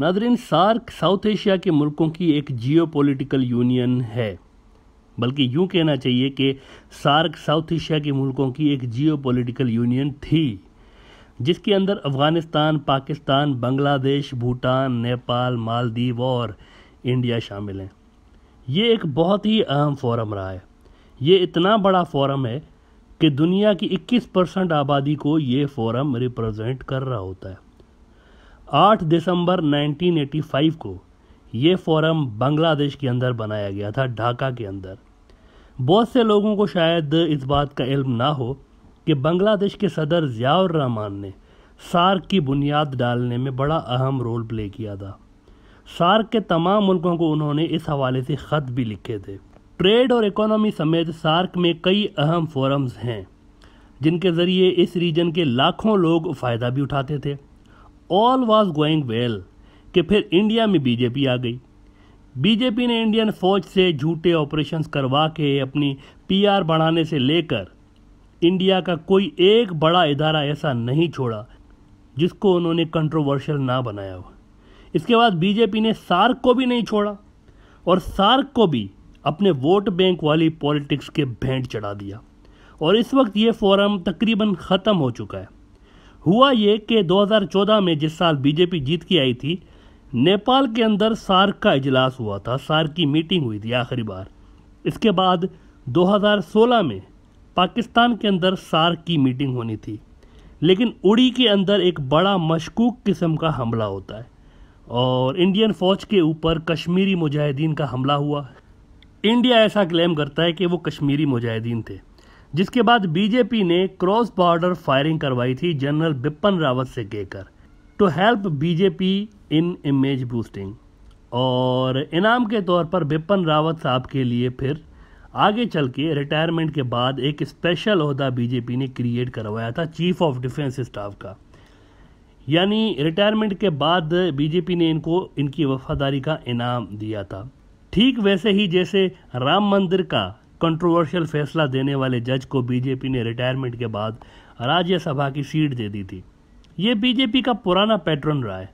Nadreen SAARC south Asia के मुल्कों की एक जियोपॉलिटिकल यूनियन है बल्कि यूँ कहना चाहिए कि सार्क साउथ एशिया के मुल्कों की एक जियोपॉलिटिकल यूनियन थी जिसके अंदर अफ़गानिस्तान पाकिस्तान बांग्लादेश भूटान नेपाल मालदीव और इंडिया शामिल हैं ये एक बहुत ही अहम फोरम रहा है ये इतना बड़ा फोरम है कि दुनिया की 21 परसेंट आबादी को ये फोरम रिप्रेजेंट कर रहा होता है 8 दिसंबर 1985 को ये फोरम बांग्लादेश के अंदर बनाया गया था ढाका के अंदर बहुत से लोगों को शायद इस बात का इल्म ना हो कि बांग्लादेश के सदर ज़ियाउर रहमान ने सार्क की बुनियाद डालने में बड़ा अहम रोल प्ले किया था सार्क के तमाम मुल्कों को उन्होंने इस हवाले से ख़त भी लिखे थे ट्रेड और इकोनॉमी समेत सार्क में कई अहम फोरम्स हैं जिनके ज़रिए इस रीजन के लाखों लोग फ़ायदा भी उठाते थे ऑल वॉज गोइंग वेल कि फिर इंडिया में बीजेपी आ गई बीजेपी ने इंडियन फौज से झूठे ऑपरेशन करवा के अपनी पीआर बढ़ाने से लेकर इंडिया का कोई एक बड़ा इदारा ऐसा नहीं छोड़ा जिसको उन्होंने कंट्रोवर्शियल ना बनाया हो इसके बाद बीजेपी ने सार्क को भी नहीं छोड़ा और सार्क को भी अपने वोट बैंक वाली पॉलिटिक्स के भेंट चढ़ा दिया और इस वक्त ये फोरम तकरीबन ख़त्म हो चुका है हुआ ये कि 2014 में जिस साल बीजेपी जीत के आई थी नेपाल के अंदर सार्क का इजलास हुआ था सार्क की मीटिंग हुई थी आखिरी बार इसके बाद 2016 में पाकिस्तान के अंदर सार्क की मीटिंग होनी थी लेकिन उड़ी के अंदर एक बड़ा मशकूक किस्म का हमला होता है और इंडियन फौज के ऊपर कश्मीरी मुजाहिदीन का हमला हुआ इंडिया ऐसा क्लेम करता है कि वो कश्मीरी मुजाहिदीन थे जिसके बाद बीजेपी ने क्रॉस बॉर्डर फायरिंग करवाई थी जनरल बिपिन रावत से कहकर to help BJP in image boosting और इनाम के तौर पर बिपिन रावत साहब के लिए फिर आगे चल के रिटायरमेंट के बाद एक स्पेशल अहदा बीजेपी ने क्रिएट करवाया था चीफ ऑफ डिफेंस स्टाफ का यानी रिटायरमेंट के बाद बीजेपी ने इनको इनकी वफादारी का इनाम दिया था ठीक वैसे ही जैसे राम मंदिर का कंट्रोवर्शियल फैसला देने वाले जज को बीजेपी ने रिटायरमेंट के बाद राज्यसभा की सीट दे दी थी ये बीजेपी का पुराना पैटर्न रहा है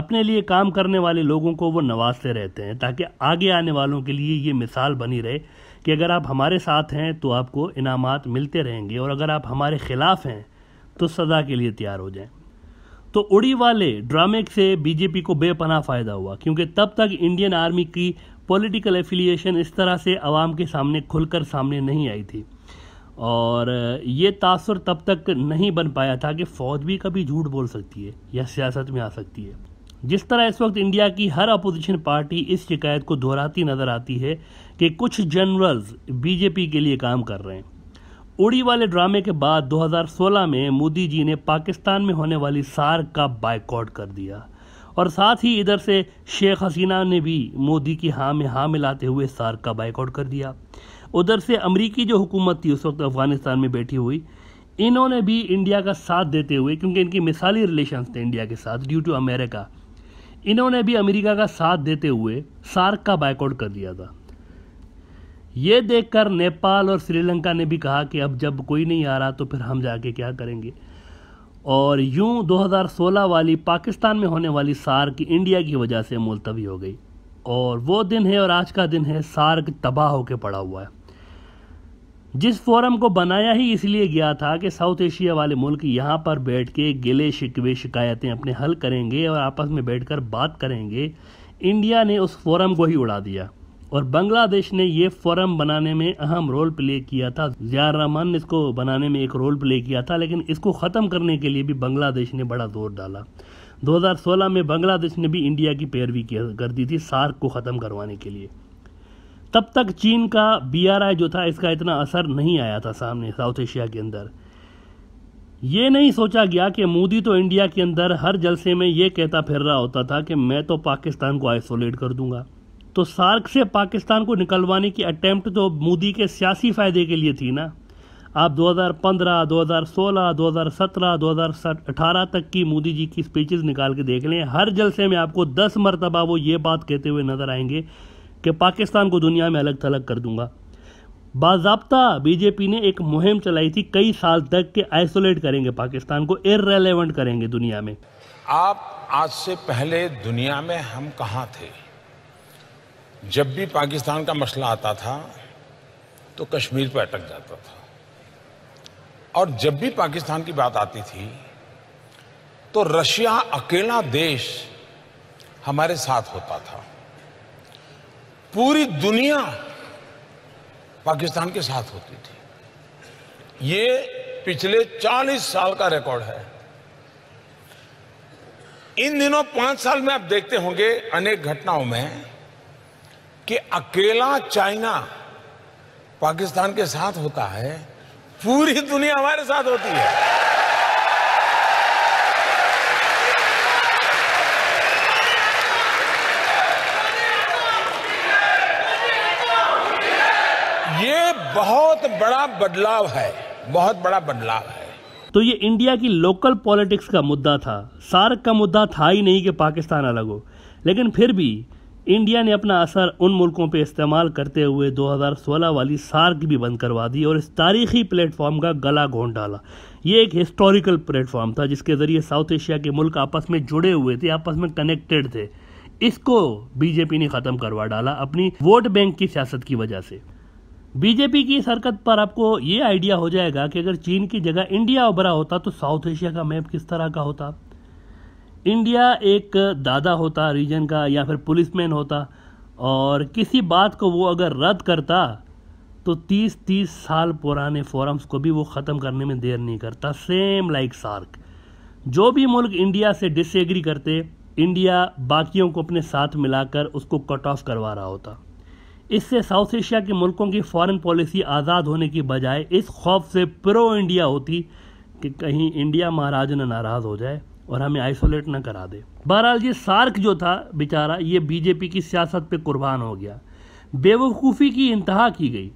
अपने लिए काम करने वाले लोगों को वो नवाजते रहते हैं ताकि आगे आने वालों के लिए ये मिसाल बनी रहे कि अगर आप हमारे साथ हैं तो आपको इनामात मिलते रहेंगे और अगर आप हमारे ख़िलाफ़ हैं तो सज़ा के लिए तैयार हो जाएं तो उड़ी वाले ड्रामे से बीजेपी को बेपनाह फ़ायदा हुआ क्योंकि तब तक इंडियन आर्मी की पॉलिटिकल एफिलिएशन इस तरह से आवाम के सामने खुलकर सामने नहीं आई थी और ये तासर तब तक नहीं बन पाया था कि फ़ौज भी कभी झूठ बोल सकती है या सियासत में आ सकती है जिस तरह इस वक्त इंडिया की हर अपोजिशन पार्टी इस शिकायत को दोहराती नज़र आती है कि कुछ जनरल्स बीजेपी के लिए काम कर रहे हैं उड़ी वाले ड्रामे के बाद 2016 में मोदी जी ने पाकिस्तान में होने वाली सार का बाइकआउट कर दिया और साथ ही इधर से शेख हसीना ने भी मोदी की हाँ में हाँ मिलाते हुए सार्क का बाइकआउट कर दिया उधर से अमरीकी जो हुकूमत थी उस वक्त अफगानिस्तान में बैठी हुई इन्होंने भी इंडिया का साथ देते हुए क्योंकि इनकी मिसाली रिलेशन थे इंडिया के साथ ड्यू टू अमेरिका इन्होंने भी अमेरिका का साथ देते हुए सार्क का बाइकआउट कर दिया था ये देखकर नेपाल और श्रीलंका ने भी कहा कि अब जब कोई नहीं आ रहा तो फिर हम जाके क्या करेंगे और यूं 2016 वाली पाकिस्तान में होने वाली सार्क इंडिया की वजह से मुलतवी हो गई और वो दिन है और आज का दिन है सार्क तबाह होकर पड़ा हुआ है जिस फोरम को बनाया ही इसलिए गया था कि साउथ एशिया वाले मुल्क यहाँ पर बैठ के गिले शिकवे शिकायतें अपने हल करेंगे और आपस में बैठकर बात करेंगे इंडिया ने उस फोरम को ही उड़ा दिया और बांग्लादेश ने ये फोरम बनाने में अहम रोल प्ले किया था जियार रहमान ने इसको बनाने में एक रोल प्ले किया था लेकिन इसको ख़त्म करने के लिए भी बांग्लादेश ने बड़ा जोर डाला 2016 में बांग्लादेश ने भी इंडिया की पैरवी कर दी थी सार्क को ख़त्म करवाने के लिए तब तक चीन का बी जो था इसका इतना असर नहीं आया था सामने साउथ एशिया के अंदर ये नहीं सोचा गया कि मोदी तो इंडिया के अंदर हर जलसे में ये कहता फिर रहा होता था कि मैं तो पाकिस्तान को आइसोलेट कर दूंगा तो सार्क से पाकिस्तान को निकलवाने की अटैम्प्ट तो मोदी के सियासी फ़ायदे के लिए थी ना आप 2015, 2016, 2017, 2018 तक की मोदी जी की स्पीचेस निकाल के देख लें हर जलसे में आपको 10 मरतबा वो ये बात कहते हुए नज़र आएंगे कि पाकिस्तान को दुनिया में अलग थलग कर दूंगा बाबा बीजेपी ने एक मुहिम चलाई थी कई साल तक के आइसोलेट करेंगे पाकिस्तान को इरेलीवेंट करेंगे दुनिया में आप आज से पहले दुनिया में हम कहाँ थे जब भी पाकिस्तान का मसला आता था तो कश्मीर पर अटक जाता था और जब भी पाकिस्तान की बात आती थी तो रशिया अकेला देश हमारे साथ होता था पूरी दुनिया पाकिस्तान के साथ होती थी ये पिछले 40 साल का रिकॉर्ड है इन दिनों पांच साल में आप देखते होंगे अनेक घटनाओं में कि अकेला चाइना पाकिस्तान के साथ होता है पूरी दुनिया हमारे साथ होती है ये बहुत बड़ा बदलाव है बहुत बड़ा बदलाव है तो ये इंडिया की लोकल पॉलिटिक्स का मुद्दा था सार्क का मुद्दा था ही नहीं कि पाकिस्तान अलग हो लेकिन फिर भी इंडिया ने अपना असर उन मुल्कों पर इस्तेमाल करते हुए 2016 वाली सार्क भी बंद करवा दी और इस तारीखी प्लेटफॉर्म का गला घोंट डाला ये एक हिस्टोरिकल प्लेटफॉर्म था जिसके ज़रिए साउथ एशिया के मुल्क आपस में जुड़े हुए थे आपस में कनेक्टेड थे इसको बीजेपी ने ख़त्म करवा डाला अपनी वोट बैंक की सियासत की वजह से बीजेपी की इस हरकत पर आपको ये आइडिया हो जाएगा कि अगर चीन की जगह इंडिया उभरा होता तो साउथ एशिया का मैप किस तरह का होता इंडिया एक दादा होता रीजन का या फिर पुलिसमैन होता और किसी बात को वो अगर रद्द करता तो तीस तीस साल पुराने फोरम्स को भी वो ख़त्म करने में देर नहीं करता सेम लाइक सार्क जो भी मुल्क इंडिया से डिसएग्री करते इंडिया बाकियों को अपने साथ मिलाकर उसको कट ऑफ करवा रहा होता इससे साउथ एशिया के मुल्कों की फॉरेन पॉलिसी आज़ाद होने की बजाय इस खौफ से प्रो इंडिया होती कि कहीं इंडिया महाराज न नाराज़ हो जाए और हमें आइसोलेट ना करा दे बहरहाल ये सार्क जो था बेचारा ये बीजेपी की सियासत पे कुर्बान हो गया बेवकूफ़ी की इंतहा की गई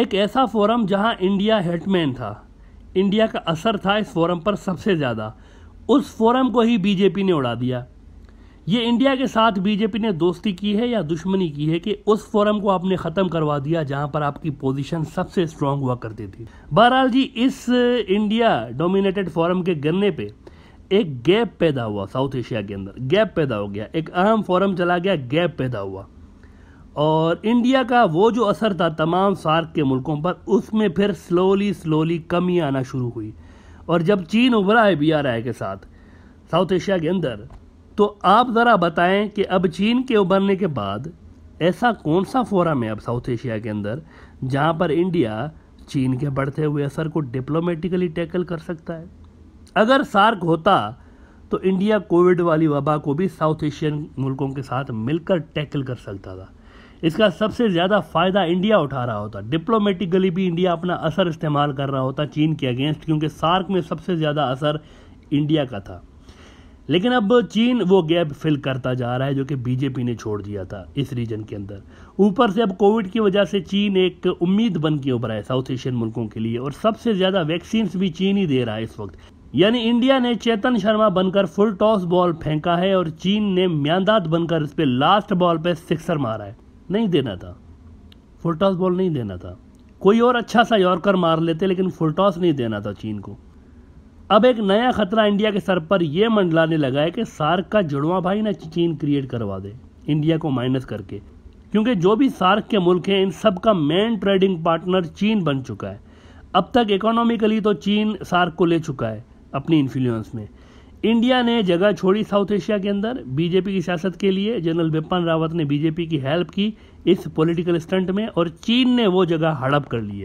एक ऐसा फोरम जहां इंडिया हेडमैन था इंडिया का असर था इस फोरम पर सबसे ज़्यादा उस फोरम को ही बीजेपी ने उड़ा दिया ये इंडिया के साथ बीजेपी ने दोस्ती की है या दुश्मनी की है कि उस फोरम को आपने ख़त्म करवा दिया जहां पर आपकी पोजीशन सबसे स्ट्रांग हुआ करती थी बहरहाल जी इस इंडिया डोमिनेटेड फोरम के गिरने पे एक गैप पैदा हुआ साउथ एशिया के अंदर गैप पैदा हो गया एक अहम फोरम चला गया गैप पैदा हुआ और इंडिया का वो जो असर था तमाम सार्क के मुल्कों पर उसमें फिर स्लोली स्लोली कमी आना शुरू हुई और जब चीन उभरा है बी आर आई के साथ साउथ एशिया के अंदर तो आप ज़रा बताएं कि अब चीन के उभरने के बाद ऐसा कौन सा फोरम है अब साउथ एशिया के अंदर जहाँ पर इंडिया चीन के बढ़ते हुए असर को डिप्लोमेटिकली टैकल कर सकता है अगर सार्क होता तो इंडिया कोविड वाली वबा को भी साउथ एशियन मुल्कों के साथ मिलकर टैकल कर सकता था इसका सबसे ज़्यादा फ़ायदा इंडिया उठा रहा होता डिप्लोमेटिकली भी इंडिया अपना असर इस्तेमाल कर रहा होता चीन के अगेंस्ट क्योंकि सार्क में सबसे ज़्यादा असर इंडिया का था लेकिन अब चीन वो गैप फिल करता जा रहा है जो कि बीजेपी ने छोड़ दिया था इस रीजन के अंदर ऊपर से अब कोविड की वजह से चीन एक उम्मीद बन के उभरा है साउथ एशियन मुल्कों के लिए और सबसे ज़्यादा वैक्सीन्स भी चीन ही दे रहा है इस वक्त यानी इंडिया ने चेतन शर्मा बनकर फुल टॉस बॉल फेंका है और चीन ने म्यादात बनकर इस पर लास्ट बॉल पे सिक्सर मारा है नहीं देना था फुल टॉस बॉल नहीं देना था कोई और अच्छा सा यॉर्कर मार लेते लेकिन फुल टॉस नहीं देना था चीन को अब एक नया खतरा इंडिया के सर पर यह मंडलाने लगा है कि सार्क का जुड़वा भाई ना चीन क्रिएट करवा दे इंडिया को माइनस करके क्योंकि जो भी सार्क के मुल्क हैं इन सब का मेन ट्रेडिंग पार्टनर चीन बन चुका है अब तक इकोनॉमिकली तो चीन सार्क को ले चुका है अपनी इन्फ्लुएंस में इंडिया ने जगह छोड़ी साउथ एशिया के अंदर बीजेपी की सियासत के लिए जनरल बिपिन रावत ने बीजेपी की हेल्प की इस पॉलिटिकल स्टंट में और चीन ने वो जगह हड़प कर ली है